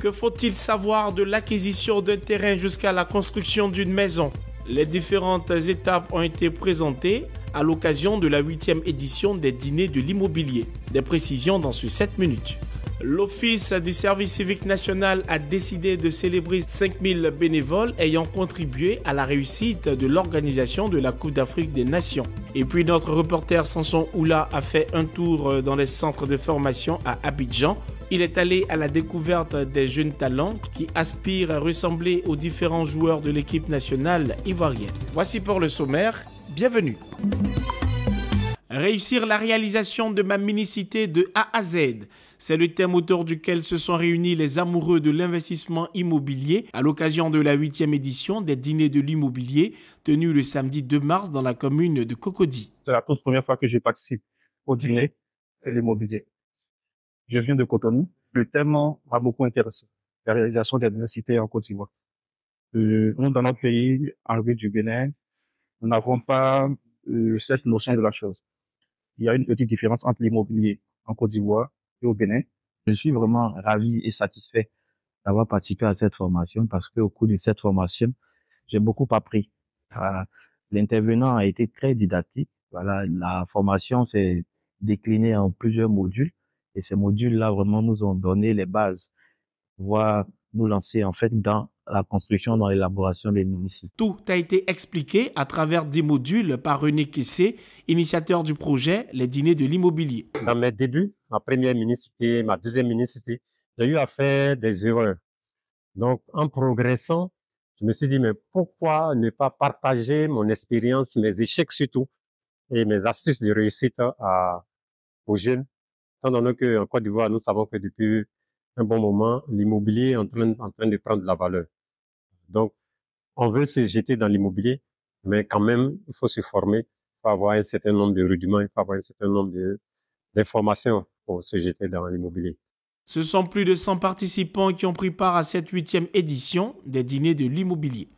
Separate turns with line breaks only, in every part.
Que faut-il savoir de l'acquisition d'un terrain jusqu'à la construction d'une maison Les différentes étapes ont été présentées à l'occasion de la 8e édition des Dîners de l'immobilier. Des précisions dans ce 7 minutes. L'Office du service civique national a décidé de célébrer 5000 bénévoles ayant contribué à la réussite de l'organisation de la Coupe d'Afrique des Nations. Et puis notre reporter Samson Oula a fait un tour euh, dans les centres de formation à Abidjan il est allé à la découverte des jeunes talents qui aspirent à ressembler aux différents joueurs de l'équipe nationale ivoirienne. Voici pour le sommaire, bienvenue. Réussir la réalisation de ma minicité de A à Z. C'est le thème autour duquel se sont réunis les amoureux de l'investissement immobilier à l'occasion de la 8e édition des Dîners de l'immobilier tenus le samedi 2 mars dans la commune de Cocody. C'est la toute première fois que je participe au dîner de l'immobilier. Je viens de Cotonou. Le thème m'a beaucoup intéressé, la réalisation des universités en Côte d'Ivoire. Euh, nous, dans notre pays, en Rue du Bénin, nous n'avons pas euh, cette notion de la chose. Il y a une petite différence entre l'immobilier en Côte d'Ivoire et au Bénin. Je suis vraiment ravi et satisfait d'avoir participé à cette formation parce qu'au cours de cette formation, j'ai beaucoup appris. L'intervenant a été très didactique. Voilà, la formation s'est déclinée en plusieurs modules et ces modules-là vraiment nous ont donné les bases pour nous lancer en fait dans la construction, dans l'élaboration des municipalités. Tout a été expliqué à travers des modules par René Kessé, initiateur du projet Les Dîners de l'immobilier. Dans mes débuts, ma première municipalité, ma deuxième municipalité, j'ai eu à faire des erreurs. Donc, en progressant, je me suis dit, mais pourquoi ne pas partager mon expérience, mes échecs surtout, et mes astuces de réussite à, aux jeunes Tant donné qu'en Côte d'Ivoire, nous savons que depuis un bon moment, l'immobilier est en train, en train de prendre de la valeur. Donc, on veut se jeter dans l'immobilier, mais quand même, il faut se former, il faut avoir un certain nombre de rudiments, il faut avoir un certain nombre d'informations pour se jeter dans l'immobilier. Ce sont plus de 100 participants qui ont pris part à cette huitième édition des dîners de l'immobilier.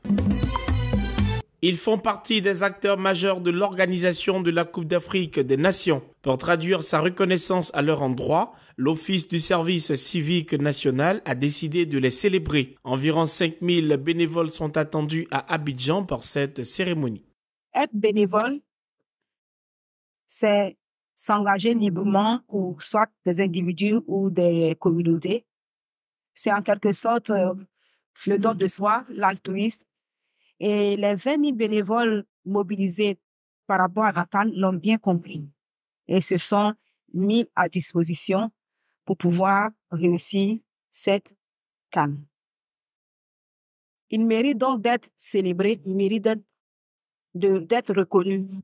Ils font partie des acteurs majeurs de l'organisation de la Coupe d'Afrique des Nations. Pour traduire sa reconnaissance à leur endroit, l'Office du service civique national a décidé de les célébrer. Environ 5000 bénévoles sont attendus à Abidjan pour cette cérémonie. Être bénévole, c'est s'engager librement pour soit des individus ou des communautés. C'est en quelque sorte euh, le don de soi, l'altruisme et les 20 000 bénévoles mobilisés par rapport à Rakan l'ont bien compris et se sont mis à disposition pour pouvoir réussir cette canne. Il mérite donc d'être célébré, il mérite d'être d'être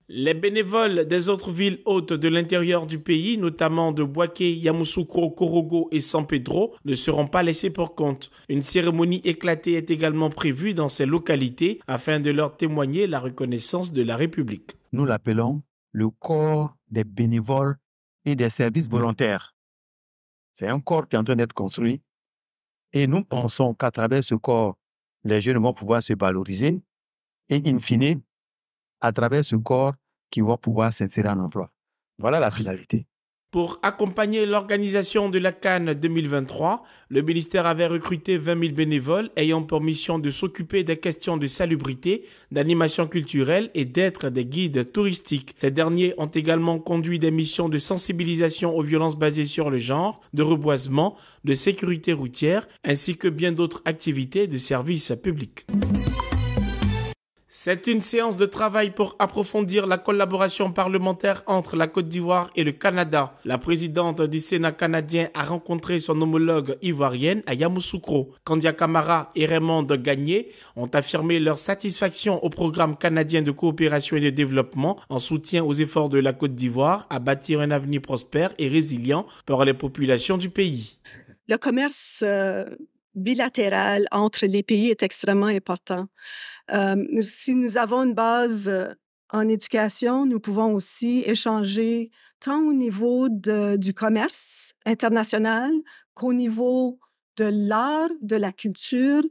Les bénévoles des autres villes hautes de l'intérieur du pays, notamment de Boaké, Yamoussoukro, Korogo et San Pedro, ne seront pas laissés pour compte. Une cérémonie éclatée est également prévue dans ces localités afin de leur témoigner la reconnaissance de la République. Nous l'appelons le corps des bénévoles et des services volontaires. C'est un corps qui est en train d'être construit et nous pensons qu'à travers ce corps, les jeunes vont pouvoir se valoriser et, in fine, à travers ce corps qui va pouvoir s'insérer en emploi. Voilà la finalité. Pour accompagner l'organisation de la Cannes 2023, le ministère avait recruté 20 000 bénévoles ayant pour mission de s'occuper des questions de salubrité, d'animation culturelle et d'être des guides touristiques. Ces derniers ont également conduit des missions de sensibilisation aux violences basées sur le genre, de reboisement, de sécurité routière, ainsi que bien d'autres activités de service public. C'est une séance de travail pour approfondir la collaboration parlementaire entre la Côte d'Ivoire et le Canada. La présidente du Sénat canadien a rencontré son homologue ivoirienne à Yamoussoukro. Kandia Camara et Raymond Gagné ont affirmé leur satisfaction au programme canadien de coopération et de développement en soutien aux efforts de la Côte d'Ivoire à bâtir un avenir prospère et résilient pour les populations du pays. Le commerce euh, bilatéral entre les pays est extrêmement important. si nous avons une base euh, en éducation, nous pouvons aussi échanger tant au niveau du commerce international qu'au niveau de l'art, de la culture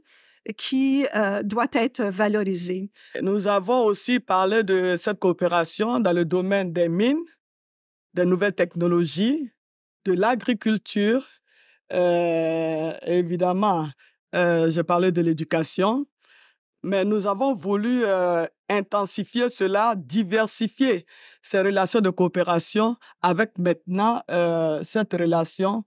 qui euh, doit être valorisée Nous avons aussi parlé de cette coopération dans le domaine des mines, des nouvelles technologies, de l'agriculture euh, évidemment, euh, j'ai parlé de l'éducation, mais nous avons voulu euh, intensifier cela, diversifier ces relations de coopération avec maintenant cette relation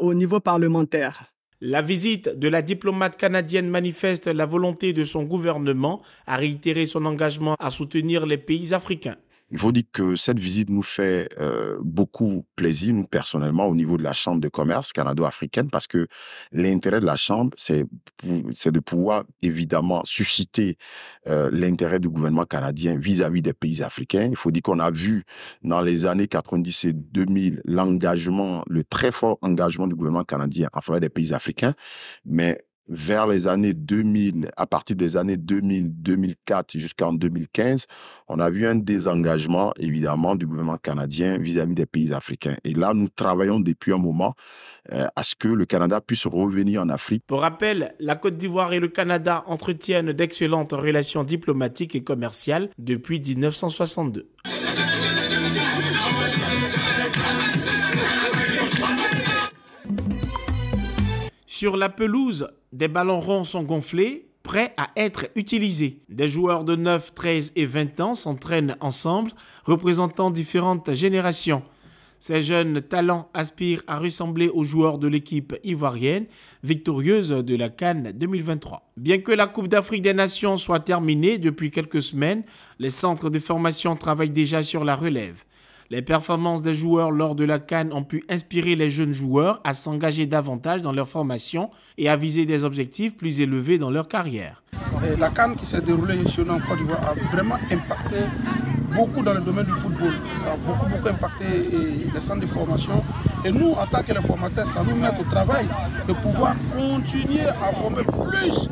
au niveau parlementaire. La visite de la diplomate canadienne manifeste la volonté de son gouvernement à réitérer son engagement à soutenir les pays africains. Il faut dire que cette visite nous fait euh, beaucoup plaisir, nous personnellement, au niveau de la Chambre de commerce canado-africaine, parce que l'intérêt de la Chambre, c'est de pouvoir évidemment susciter euh, l'intérêt du gouvernement canadien vis-à-vis des pays africains. Il faut dire qu'on a vu dans les années 90 et 2000 l'engagement, le très fort engagement du gouvernement canadien en faveur des pays africains, mais vers les années 2000, à partir des années 2000, 2004 jusqu'en 2015, on a vu un désengagement évidemment du gouvernement canadien vis-à-vis des pays africains. Et là, nous travaillons depuis un moment euh, à ce que le Canada puisse revenir en Afrique. Pour rappel, la Côte d'Ivoire et le Canada entretiennent d'excellentes relations diplomatiques et commerciales depuis 1962. Sur la pelouse, des ballons ronds sont gonflés, prêts à être utilisés. Des joueurs de 9, 13 et 20 ans s'entraînent ensemble, représentant différentes générations. Ces jeunes talents aspirent à ressembler aux joueurs de l'équipe ivoirienne, victorieuse de la Cannes 2023. Bien que la Coupe d'Afrique des Nations soit terminée depuis quelques semaines, les centres de formation travaillent déjà sur la relève. Les performances des joueurs lors de la Cannes ont pu inspirer les jeunes joueurs à s'engager davantage dans leur formation et à viser des objectifs plus élevés dans leur carrière. La Cannes qui s'est déroulée sur en Côte d'Ivoire a vraiment impacté beaucoup dans le domaine du football. Ça a beaucoup, beaucoup impacté les centres de formation. Et nous, en tant que les formateurs, ça nous met au travail de pouvoir continuer à former plus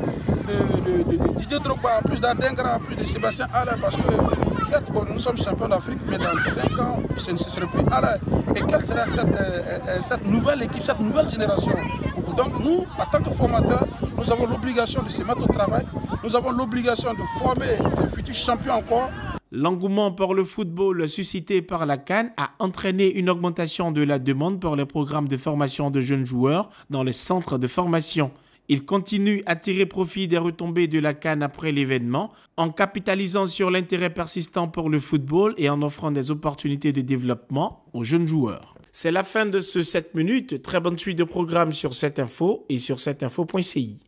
de, de, Didier Drogba, plus d'Adengra, plus de Sébastien Alain. parce que certes, nous sommes champions d'Afrique, mais dans 5 ans, ce ne serait plus Alain. Et quelle sera cette, euh, euh, euh, cette nouvelle équipe, cette nouvelle génération donc nous, en tant que formateurs, nous avons l'obligation de se mettre au travail, nous avons l'obligation de former les futurs champions encore, L'engouement pour le football suscité par la Cannes a entraîné une augmentation de la demande pour les programmes de formation de jeunes joueurs dans les centres de formation. Il continue à tirer profit des retombées de la Cannes après l'événement en capitalisant sur l'intérêt persistant pour le football et en offrant des opportunités de développement aux jeunes joueurs. C'est la fin de ce 7 minutes. Très bonne suite de programme sur cette info et sur cetteinfo.ci.